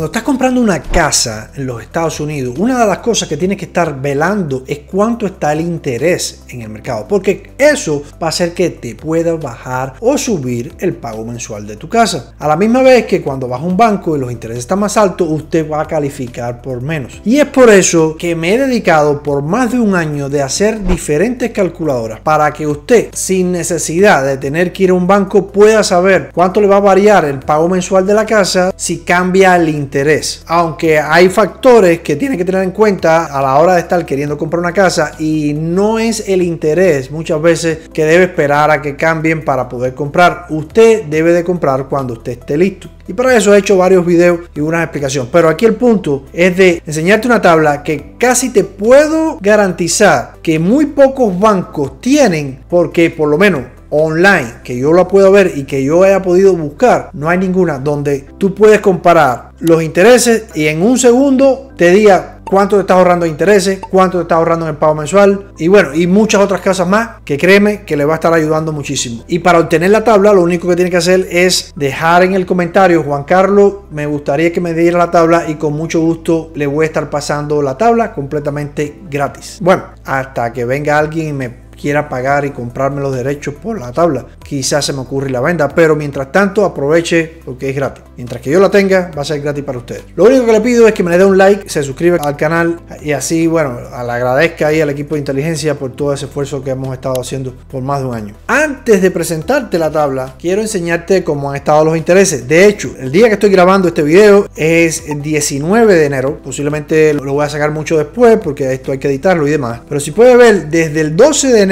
Cuando estás comprando una casa en los Estados Unidos, una de las cosas que tienes que estar velando es cuánto está el interés en el mercado, porque eso va a hacer que te pueda bajar o subir el pago mensual de tu casa. A la misma vez que cuando vas a un banco y los intereses están más altos, usted va a calificar por menos. Y es por eso que me he dedicado por más de un año de hacer diferentes calculadoras para que usted, sin necesidad de tener que ir a un banco, pueda saber cuánto le va a variar el pago mensual de la casa si cambia el interés interés. Aunque hay factores que tiene que tener en cuenta a la hora de estar queriendo comprar una casa y no es el interés muchas veces que debe esperar a que cambien para poder comprar. Usted debe de comprar cuando usted esté listo. Y para eso he hecho varios vídeos y una explicación. Pero aquí el punto es de enseñarte una tabla que casi te puedo garantizar que muy pocos bancos tienen porque por lo menos online que yo la pueda ver y que yo haya podido buscar, no hay ninguna donde tú puedes comparar los intereses y en un segundo te diga cuánto te estás ahorrando de intereses, cuánto te estás ahorrando en el pago mensual y bueno, y muchas otras cosas más que créeme que le va a estar ayudando muchísimo. Y para obtener la tabla, lo único que tiene que hacer es dejar en el comentario, Juan Carlos, me gustaría que me diera la tabla y con mucho gusto le voy a estar pasando la tabla completamente gratis. Bueno, hasta que venga alguien y me quiera pagar y comprarme los derechos por la tabla. Quizás se me ocurre la venda, pero mientras tanto aproveche porque es gratis. Mientras que yo la tenga, va a ser gratis para ustedes. Lo único que le pido es que me le dé un like, se suscriba al canal y así, bueno, le agradezca ahí al equipo de inteligencia por todo ese esfuerzo que hemos estado haciendo por más de un año. Antes de presentarte la tabla, quiero enseñarte cómo han estado los intereses. De hecho, el día que estoy grabando este video es el 19 de enero. Posiblemente lo voy a sacar mucho después porque esto hay que editarlo y demás. Pero si puedes ver, desde el 12 de enero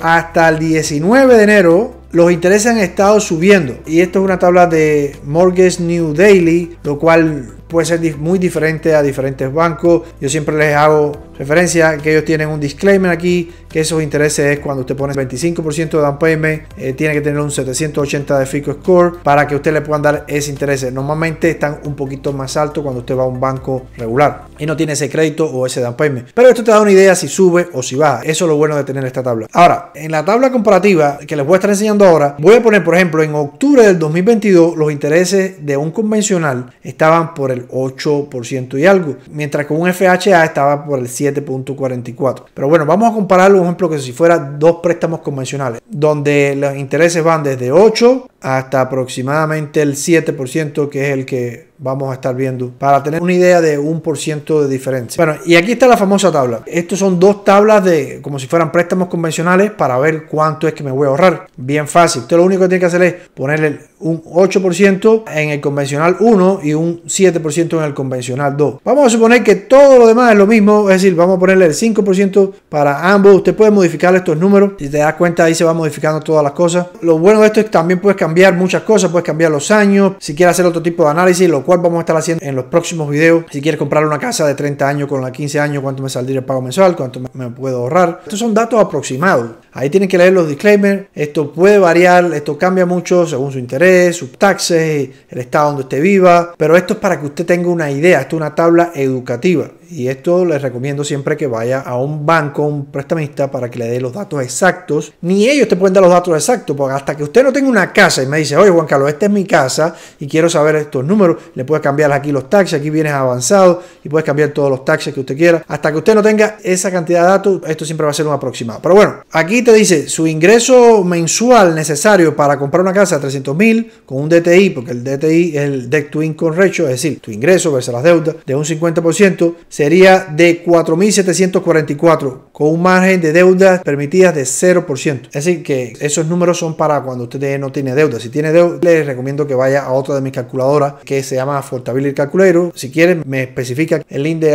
hasta el 19 de enero los intereses han estado subiendo. Y esto es una tabla de Mortgage New Daily, lo cual puede ser muy diferente a diferentes bancos. Yo siempre les hago referencia que ellos tienen un disclaimer aquí, que esos intereses es cuando usted pone 25% de down payment, eh, tiene que tener un 780 de FICO score para que usted le puedan dar ese interés. Normalmente están un poquito más alto cuando usted va a un banco regular y no tiene ese crédito o ese down payment. Pero esto te da una idea si sube o si baja. Eso es lo bueno de tener esta tabla. Ahora, en la tabla comparativa que les voy a estar enseñando ahora, voy a poner, por ejemplo, en octubre del 2022 los intereses de un convencional estaban por el 8% y algo, mientras que un FHA estaba por el 7.44. Pero bueno, vamos a compararlo, un ejemplo, que si fuera dos préstamos convencionales, donde los intereses van desde 8 hasta aproximadamente el 7%, que es el que vamos a estar viendo, para tener una idea de un por ciento de diferencia. Bueno, y aquí está la famosa tabla. Estos son dos tablas de como si fueran préstamos convencionales para ver cuánto es que me voy a ahorrar. Bien fácil. Usted lo único que tiene que hacer es ponerle un 8% en el convencional 1 y un 7% en el convencional 2. Vamos a suponer que todo lo demás es lo mismo, es decir, vamos a ponerle el 5% para ambos. Usted puede modificar estos números. Si te das cuenta, ahí se va modificando todas las cosas. Lo bueno de esto es también puedes cambiar cambiar muchas cosas, puedes cambiar los años, si quieres hacer otro tipo de análisis, lo cual vamos a estar haciendo en los próximos videos. Si quieres comprar una casa de 30 años con la 15 años, cuánto me saldría el pago mensual, cuánto me puedo ahorrar. Estos son datos aproximados. Ahí tienen que leer los disclaimers. Esto puede variar, esto cambia mucho según su interés, sus taxes, el estado donde usted viva. Pero esto es para que usted tenga una idea. Esto es una tabla educativa. Y esto les recomiendo siempre que vaya a un banco, un prestamista, para que le dé los datos exactos. Ni ellos te pueden dar los datos exactos, porque hasta que usted no tenga una casa y me dice, oye Juan Carlos, esta es mi casa y quiero saber estos números, le puedes cambiar aquí los taxes, aquí vienes avanzado y puedes cambiar todos los taxes que usted quiera. Hasta que usted no tenga esa cantidad de datos, esto siempre va a ser un aproximado. Pero bueno, aquí te dice su ingreso mensual necesario para comprar una casa de 300 mil con un DTI, porque el DTI es el Debt to Income Ratio, es decir, tu ingreso versus las deudas de un 50%, sería de 4.744 con un margen de deudas permitidas de 0%. Es decir, que esos números son para cuando usted no tiene deuda. Si tiene deuda, les recomiendo que vaya a otra de mis calculadoras que se llama y Calculero, Si quieren, me especifica el link de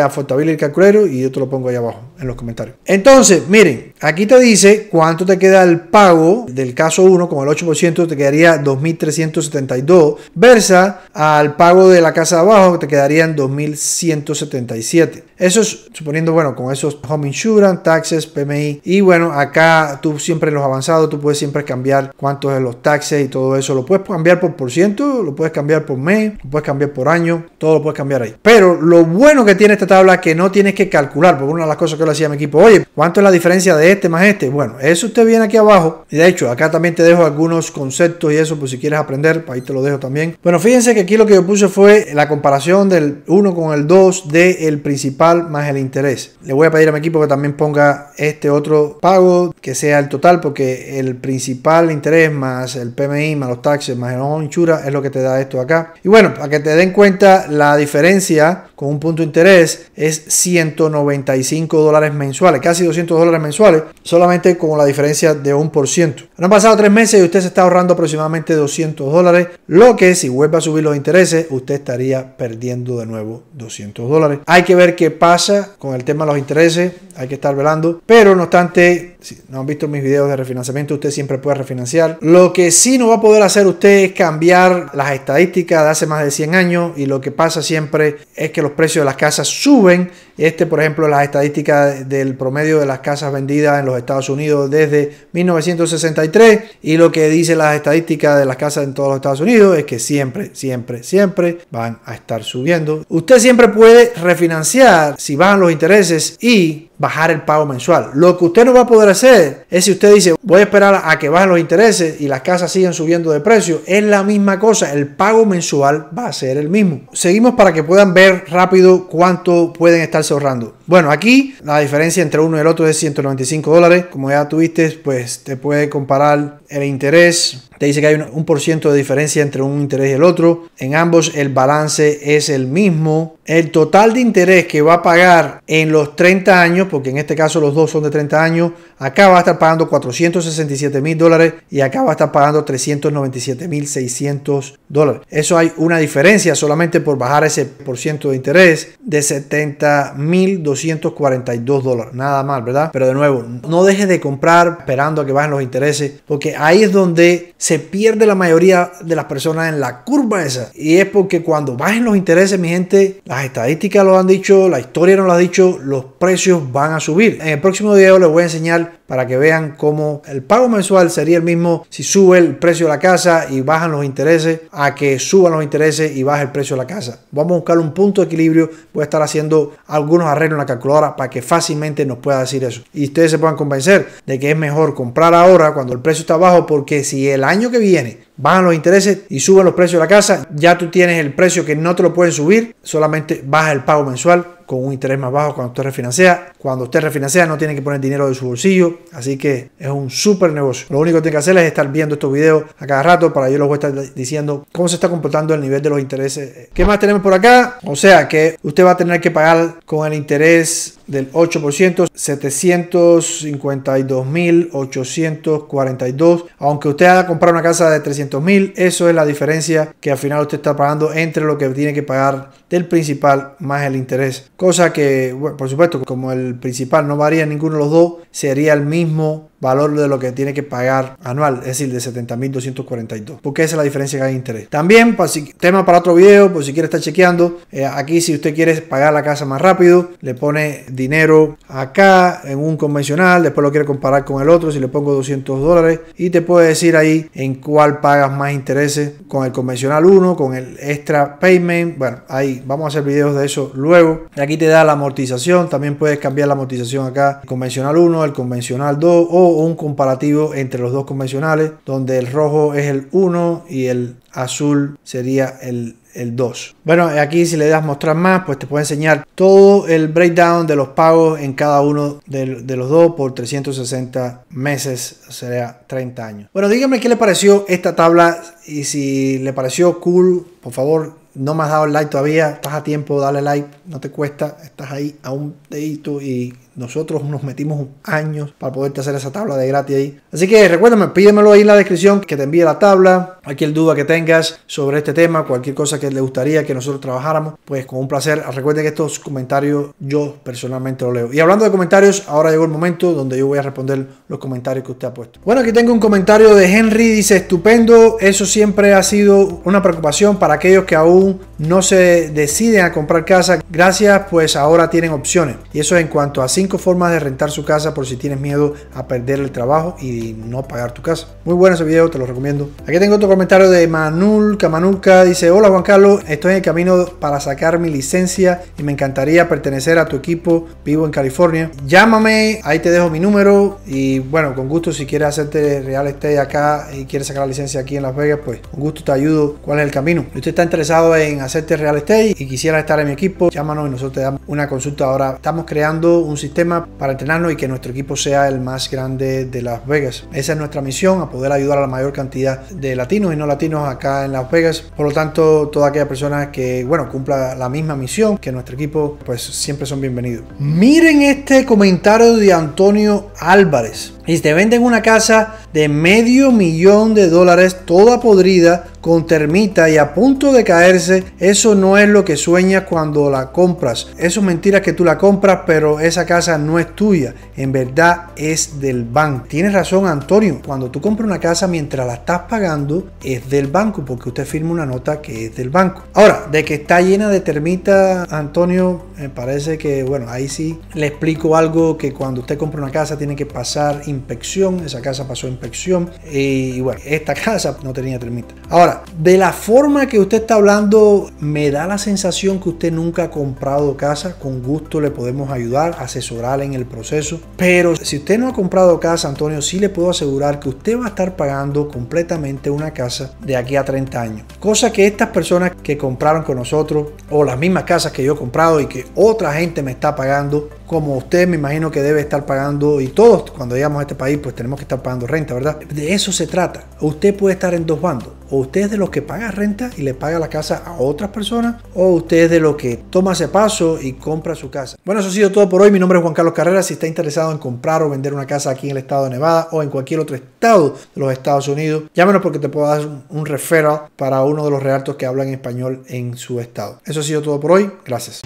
y Calculero y yo te lo pongo ahí abajo en los comentarios. Entonces, miren, aquí te dice cuánto te queda el pago del caso 1, Como el 8% te quedaría 2.372, versa al pago de la casa de abajo te quedaría en 2.177. Eso es suponiendo, bueno, con esos home insurance, taxes, PMI. Y bueno, acá tú siempre los avanzados, tú puedes siempre cambiar cuántos de los taxes y todo eso. Lo puedes cambiar por por ciento, lo puedes cambiar por mes, lo puedes cambiar por año, todo lo puedes cambiar ahí. Pero lo bueno que tiene esta tabla que no tienes que calcular, porque una de las cosas que le hacía mi equipo, oye, ¿cuánto es la diferencia de este más este? Bueno, eso usted viene aquí abajo. Y de hecho, acá también te dejo algunos conceptos y eso, pues si quieres aprender, ahí te lo dejo también. Bueno, fíjense que aquí lo que yo puse fue la comparación del 1 con el 2 del el principal más el interés. Le voy a pedir a mi equipo que también ponga este otro pago, que sea el total, porque el principal interés más el PMI, más los taxes, más el honchura es lo que te da esto acá. Y bueno, para que te den cuenta la diferencia con un punto de interés es 195 dólares mensuales, casi 200 dólares mensuales, solamente con la diferencia de un ciento. Han pasado tres meses y usted se está ahorrando aproximadamente 200 dólares, lo que si vuelve a subir los intereses, usted estaría perdiendo de nuevo 200 dólares. Hay que ver qué pasa con el tema de los intereses, hay que estar velando, pero no obstante, si no han visto mis videos de refinanciamiento, usted siempre puede refinanciar. Lo que sí no va a poder hacer usted es cambiar las estadísticas de hace más de 100 años y lo que pasa siempre es que los precios de las casas suben. Este, por ejemplo, las estadísticas del promedio de las casas vendidas en los Estados Unidos desde 1963 y lo que dice las estadísticas de las casas en todos los Estados Unidos es que siempre, siempre, siempre van a estar subiendo. Usted siempre puede refinanciar si bajan los intereses y bajar el pago mensual. Lo que usted no va a poder hacer es si usted dice voy a esperar a que bajen los intereses y las casas sigan subiendo de precio. Es la misma cosa, el pago mensual va a ser el mismo. Seguimos para que puedan ver rápido cuánto pueden estar ahorrando. Bueno, aquí la diferencia entre uno y el otro es 195 dólares. Como ya tuviste, pues te puede comparar el interés. Te dice que hay un, por ciento de diferencia entre un interés y el otro. En ambos el balance es el mismo. El total de interés que va a pagar en los 30 años, porque en este caso los dos son de 30 años, acá va a estar pagando 467 mil dólares y acá va a estar pagando 397 mil 600 dólares. Eso hay una diferencia solamente por bajar ese por ciento de interés de 70 mil 242 dólares. Nada mal, ¿verdad? Pero de nuevo, no dejes de comprar esperando a que bajen los intereses, porque ahí es donde se pierde la mayoría de las personas en la curva esa. Y es porque cuando bajen los intereses, mi gente, las estadísticas lo han dicho, la historia nos lo ha dicho, los precios van a subir. En el próximo video les voy a enseñar para que vean cómo el pago mensual sería el mismo si sube el precio de la casa y bajan los intereses a que suban los intereses y baje el precio de la casa. Vamos a buscar un punto de equilibrio. Voy a estar haciendo algunos arreglos en la calculadora para que fácilmente nos pueda decir eso. Y ustedes se puedan convencer de que es mejor comprar ahora cuando el precio está bajo porque si el año que viene bajan los intereses y suben los precios de la casa, ya tú tienes el precio que no te lo puedes subir, solamente baja el pago mensual con un interés más bajo cuando usted refinancia. Cuando usted refinancia no tiene que poner dinero de su bolsillo, así que es un súper negocio. Lo único que tiene que hacer es estar viendo estos videos a cada rato para yo les voy a estar diciendo cómo se está comportando el nivel de los intereses. ¿Qué más tenemos por acá? O sea que usted va a tener que pagar con el interés del 8%, 752.842. Aunque usted haga comprar una casa de 300.000, eso es la diferencia que al final usted está pagando entre lo que tiene que pagar del principal más el interés. Cosa que, por supuesto, como el principal no varía ninguno de los dos, sería el mismo valor de lo que tiene que pagar anual, es decir, de 70.242, porque esa es la diferencia que hay interés. También, pues, tema para otro video, por pues, si quiere estar chequeando, eh, aquí si usted quiere pagar la casa más rápido, le pone dinero acá en un convencional, después lo quiere comparar con el otro, si le pongo 200 dólares, y te puede decir ahí en cuál pagas más intereses, con el convencional 1, con el extra payment, bueno, ahí vamos a hacer videos de eso luego. Aquí te da la amortización, también puedes cambiar la amortización acá, convencional 1, el convencional 2 o un comparativo entre los dos convencionales, donde el rojo es el 1 y el azul sería el, 2. Bueno, aquí si le das mostrar más, pues te puede enseñar todo el breakdown de los pagos en cada uno de, los dos por 360 meses, o 30 años. Bueno, dígame qué le pareció esta tabla y si le pareció cool, por favor. No me has dado el like todavía, estás a tiempo, dale like, no te cuesta, estás ahí a un dedito y nosotros nos metimos años para poderte hacer esa tabla de gratis ahí. Así que recuérdame, pídemelo ahí en la descripción que te envíe la tabla. Cualquier duda que tengas sobre este tema, cualquier cosa que le gustaría que nosotros trabajáramos, pues con un placer. Recuerden que estos comentarios yo personalmente los leo. Y hablando de comentarios, ahora llegó el momento donde yo voy a responder los comentarios que usted ha puesto. Bueno, aquí tengo un comentario de Henry, dice estupendo, eso siempre ha sido una preocupación para aquellos que aún no se deciden a comprar casa, gracias pues ahora tienen opciones. Y eso en cuanto a cinco formas de rentar su casa por si tienes miedo a perder el trabajo y no pagar tu casa. Muy bueno ese video, te lo recomiendo. Aquí tengo otro comentario de Manul Camanulca. Dice, hola Juan Carlos, estoy en el camino para sacar mi licencia y me encantaría pertenecer a tu equipo. Vivo en California. Llámame, ahí te dejo mi número y bueno, con gusto si quieres hacerte real estate acá y quieres sacar la licencia aquí en Las Vegas, pues con gusto te ayudo. ¿Cuál es el camino? Si usted está interesado en Hacerte Real Estate y quisiera estar en mi equipo, llámanos y nosotros te damos una consulta. Ahora estamos creando un sistema para entrenarnos y que nuestro equipo sea el más grande de Las Vegas. Esa es nuestra misión, a poder ayudar a la mayor cantidad de latinos y no latinos acá en Las Vegas. Por lo tanto, toda aquella persona que, bueno, cumpla la misma misión que nuestro equipo, pues siempre son bienvenidos. Miren este comentario de Antonio Álvarez. Y te venden una casa de medio millón de dólares, toda podrida, con termita y a punto de caerse, eso no es lo que sueñas cuando la compras. Eso es mentira que tú la compras, pero esa casa no es tuya. En verdad es del banco. Tienes razón, Antonio. Cuando tú compras una casa mientras la estás pagando, es del banco, porque usted firma una nota que es del banco. Ahora, de que está llena de termita, Antonio, me parece que, bueno, ahí sí le explico algo que cuando usted compra una casa tiene que pasar inspección, esa casa pasó inspección y bueno, esta casa no tenía termita. Ahora, de la forma que usted está hablando, me da la sensación que usted nunca ha comprado casa, con gusto le podemos ayudar, asesorar en el proceso, pero si usted no ha comprado casa, Antonio, sí le puedo asegurar que usted va a estar pagando completamente una casa de aquí a 30 años, cosa que estas personas que compraron con nosotros o las mismas casas que yo he comprado y que otra gente me está pagando, como usted me imagino que debe estar pagando, y todos cuando llegamos a este país, pues tenemos que estar pagando renta, ¿verdad? De eso se trata. Usted puede estar en dos bandos. O usted es de los que paga renta y le paga la casa a otras personas, o usted es de los que toma ese paso y compra su casa. Bueno, eso ha sido todo por hoy. Mi nombre es Juan Carlos Carrera. Si está interesado en comprar o vender una casa aquí en el estado de Nevada o en cualquier otro estado de los Estados Unidos, llámenos porque te puedo dar un referral para uno de los realtos que hablan español en su estado. Eso ha sido todo por hoy. Gracias.